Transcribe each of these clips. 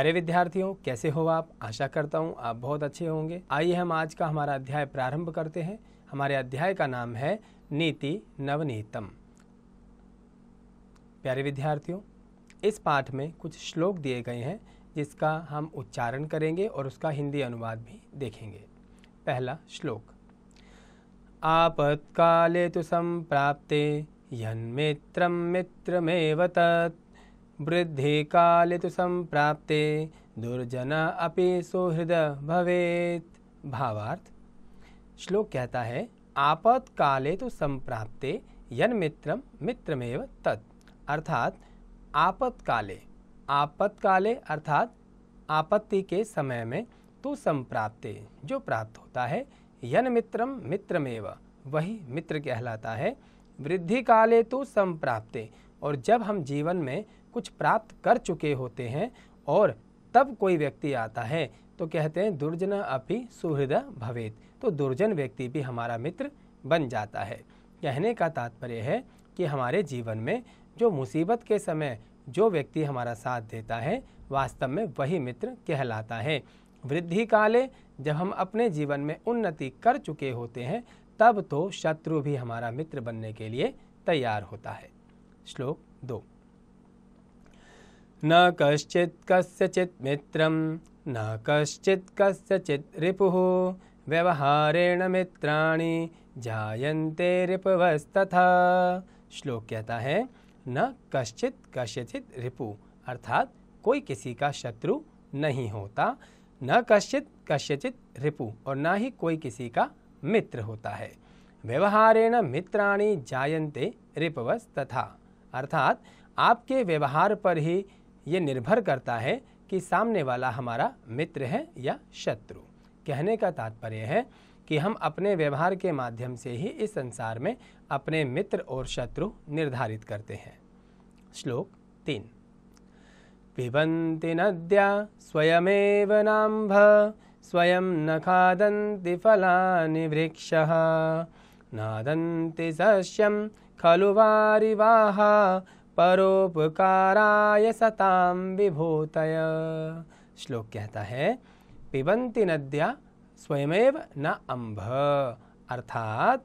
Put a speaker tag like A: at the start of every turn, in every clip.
A: प्यारे विद्यार्थियों कैसे हो आप आशा करता हूँ आप बहुत अच्छे होंगे आइए हम आज का हमारा अध्याय प्रारंभ करते हैं हमारे अध्याय का नाम है नीति नवनीतम प्यारे विद्यार्थियों इस पाठ में कुछ श्लोक दिए गए हैं जिसका हम उच्चारण करेंगे और उसका हिंदी अनुवाद भी देखेंगे पहला श्लोक आपत्काले तो संप्राप्ते मित्र मित्रमेव तत् वृद्धि काले तो संप्राप्ते दुर्जन अपि सुहृद भवेत भावार्थ श्लोक कहता है आपत काले तो संप्राप्ते यन मित्रम मित्रमेव तत् अर्थात आपत काले आपत काले अर्थात आपत्ति के समय में तो संप्राप्ते जो प्राप्त होता है यन मित्रम मित्रमेव वही मित्र कहलाता है वृद्धि काले तो संप्राप्ते और जब हम जीवन में कुछ प्राप्त कर चुके होते हैं और तब कोई व्यक्ति आता है तो कहते हैं दुर्जन अपि सुहृद भवेत तो दुर्जन व्यक्ति भी हमारा मित्र बन जाता है कहने का तात्पर्य है कि हमारे जीवन में जो मुसीबत के समय जो व्यक्ति हमारा साथ देता है वास्तव में वही मित्र कहलाता है वृद्धि काले जब हम अपने जीवन में उन्नति कर चुके होते हैं तब तो शत्रु भी हमारा मित्र बनने के लिए तैयार होता है श्लोक दो न कश्चित् कस्यचित् मित्र न कश्चित् कस्यचित् ऋपु व्यवहारेण मित्राणि जायते रिपवस्तथा श्लोक कहता है न कश्चित कस्यचि रिपु अर्थात कोई किसी का शत्रु नहीं होता न कश्चित कस्यचि रिपु और ना ही कोई किसी का मित्र होता है व्यवहारेण मित्राणी जायन्ते ऋपवस्तथा अर्थात आपके व्यवहार पर ही ये निर्भर करता है कि सामने वाला हमारा मित्र है या शत्रु कहने का तात्पर्य है कि हम अपने व्यवहार के माध्यम से ही इस संसार में अपने मित्र और शत्रु निर्धारित करते हैं श्लोक तीन पिबन्ति नद्या स्वयमेव नाम्भ स्वयं न खादन्ति फलानि वृक्षः नादन्ति सस्यं खलु वारिवाहा परोपकाराय सताम विभूतय श्लोक कहता है पिबंती नद्या स्वयमेव न अम्भ अर्थात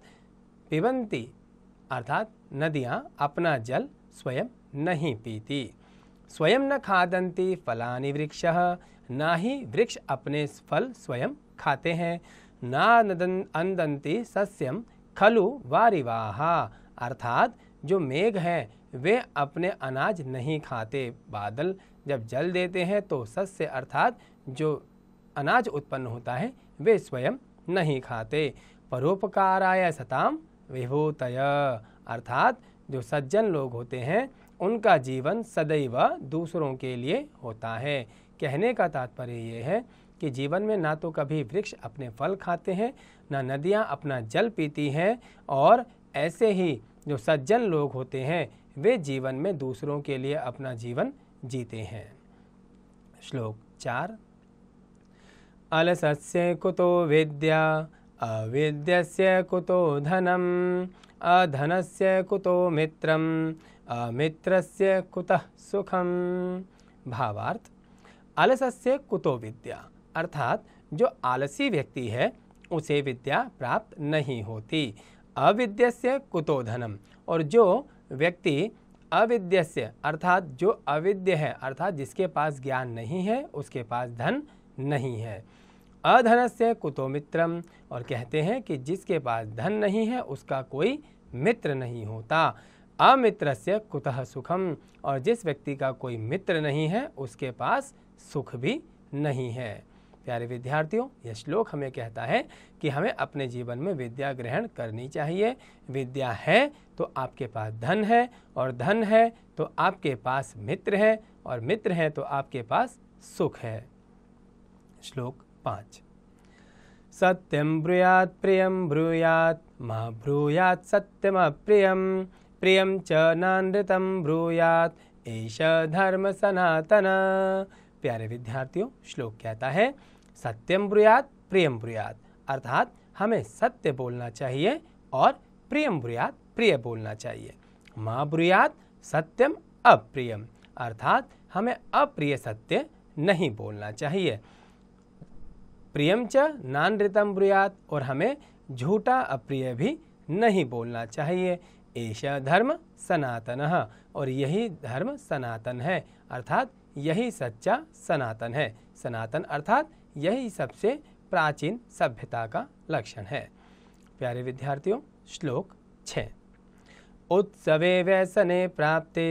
A: पिबंती अर्थात नदियाँ अपना जल स्वयं नहीं पीती स्वयं न खादंती फलानी वृक्ष न ही वृक्ष अपने फल स्वयं खाते हैं ना नदन अंदंती सस्यम खलु वारिवाहा अर्थात जो मेघ हैं वे अपने अनाज नहीं खाते बादल जब जल देते हैं तो सस्य अर्थात जो अनाज उत्पन्न होता है वे स्वयं नहीं खाते परोपकाराय सताम विभूतय अर्थात जो सज्जन लोग होते हैं उनका जीवन सदैव दूसरों के लिए होता है कहने का तात्पर्य ये है कि जीवन में ना तो कभी वृक्ष अपने फल खाते हैं ना नदियाँ अपना जल पीती हैं और ऐसे ही जो सज्जन लोग होते हैं वे जीवन में दूसरों के लिए अपना जीवन जीते हैं श्लोक चार अलसस्य कुतो विद्या अविद्यस्य कुतो धनम अधनस्य कुतो मित्रम अमित्रस्य कुतः सुखम भावार्थ आलस्य कुतो विद्या अर्थात जो आलसी व्यक्ति है उसे विद्या प्राप्त नहीं होती अविद्यस्य कुतो धनम और जो व्यक्ति अविद्यस्य अर्थात जो अविद्य है अर्थात जिसके पास ज्ञान नहीं है उसके पास धन नहीं है अधनस्य कुतो मित्रम और कहते हैं कि जिसके पास धन नहीं है उसका कोई मित्र नहीं होता अमित्र से कुतः सुखम और जिस व्यक्ति का कोई मित्र नहीं है उसके पास सुख भी नहीं है प्यारे विद्यार्थियों यह श्लोक हमें कहता है कि हमें अपने जीवन में विद्या ग्रहण करनी चाहिए विद्या है तो आपके पास धन है और धन है तो आपके पास मित्र है और मित्र है तो आपके पास सुख है श्लोक पाँच सत्यम ब्रूयात प्रियम ब्रूयात माँ ब्रूयात सत्यम प्रियम प्रियम च नानृतम ब्रूयात ऐश धर्म सनातन प्यारे विद्यार्थियों श्लोक कहता है सत्यम ब्रुयात प्रियम ब्रुयात अर्थात हमें सत्य बोलना चाहिए और प्रियम ब्रुयात प्रिय बोलना चाहिए माँ ब्रुयात सत्यम अप्रियम अर्थात हमें अप्रिय सत्य नहीं बोलना चाहिए प्रियम च नान ऋतम ब्रुयात और हमें झूठा अप्रिय भी नहीं बोलना चाहिए ऐसा धर्म सनातन है और यही धर्म सनातन है अर्थात यही सच्चा सनातन है सनातन अर्थात यही सबसे प्राचीन सभ्यता का लक्षण है प्यारे विद्यार्थियों श्लोक छ उत्सवे व्यसने प्राप्ते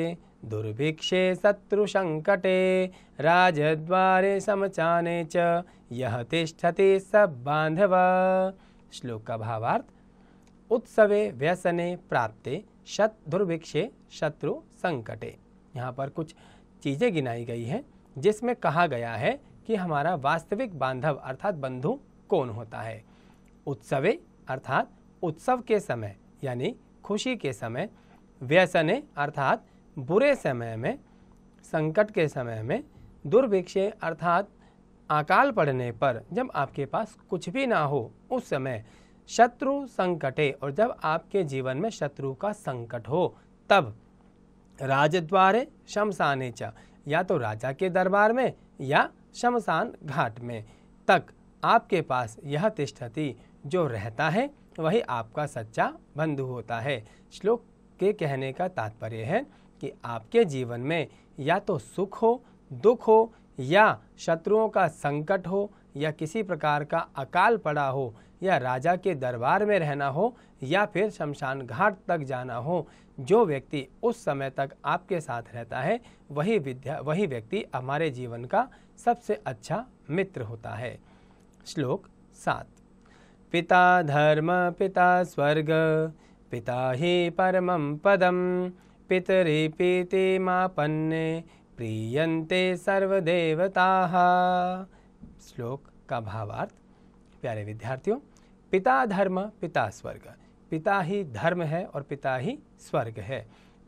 A: दुर्भिक्षे संकटे राजद्वारे समचाने च यह तिष्ठते सब बांधव श्लोक का भावार्थ उत्सवे व्यसने प्राप्ते शत दुर्भिक्षे शत्रु संकटे यहाँ पर कुछ चीज़ें गिनाई गई हैं जिसमें कहा गया है कि हमारा वास्तविक बांधव अर्थात बंधु कौन होता है उत्सवे अर्थात उत्सव के समय यानी खुशी के समय व्यसने अर्थात बुरे समय में संकट के समय में दुर्भिक्षे अर्थात अकाल पड़ने पर जब आपके पास कुछ भी ना हो उस समय शत्रु संकटे और जब आपके जीवन में शत्रु का संकट हो तब राजद्वारे शमशाने चा या तो राजा के दरबार में या शमशान घाट में तक आपके पास यह तिष्ठति जो रहता है वही आपका सच्चा बंधु होता है श्लोक के कहने का तात्पर्य है कि आपके जीवन में या तो सुख हो दुख हो या शत्रुओं का संकट हो या किसी प्रकार का अकाल पड़ा हो या राजा के दरबार में रहना हो या फिर शमशान घाट तक जाना हो जो व्यक्ति उस समय तक आपके साथ रहता है वही विद्या वही व्यक्ति हमारे जीवन का सबसे अच्छा मित्र होता है श्लोक सात पिता धर्म पिता स्वर्ग पिता ही परमं पदम पितरी मापन्ने प्रियंते सर्वदेवता श्लोक का भावार्थ प्यारे विद्यार्थियों पिता धर्म पिता स्वर्ग पिता ही धर्म है और पिता ही स्वर्ग है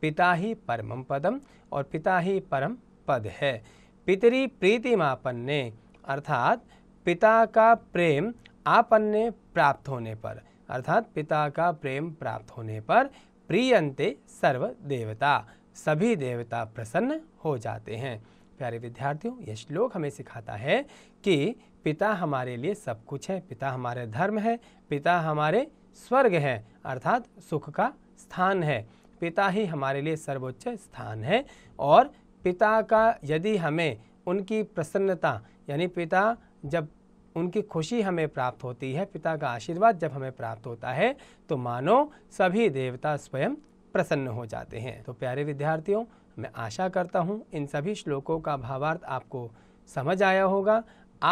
A: पिता ही परम पदम और पिता ही परम पद है पितरी प्रीतिमापन्ने अर्थात पिता का प्रेम आपन्ने प्राप्त होने पर अर्थात पिता का प्रेम प्राप्त होने पर प्रियंते सर्व देवता सभी देवता प्रसन्न हो जाते हैं प्यारे विद्यार्थियों यह श्लोक हमें सिखाता है कि पिता हमारे लिए सब कुछ है पिता हमारे धर्म है पिता हमारे स्वर्ग है अर्थात सुख का स्थान है पिता ही हमारे लिए सर्वोच्च स्थान है और पिता का यदि हमें उनकी प्रसन्नता यानी पिता जब उनकी खुशी हमें प्राप्त होती है पिता का आशीर्वाद जब हमें प्राप्त होता है तो मानो सभी देवता स्वयं प्रसन्न हो जाते हैं तो प्यारे विद्यार्थियों मैं आशा करता हूँ इन सभी श्लोकों का भावार्थ आपको समझ आया होगा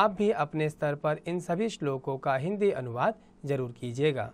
A: आप भी अपने स्तर पर इन सभी श्लोकों का हिंदी अनुवाद जरूर कीजिएगा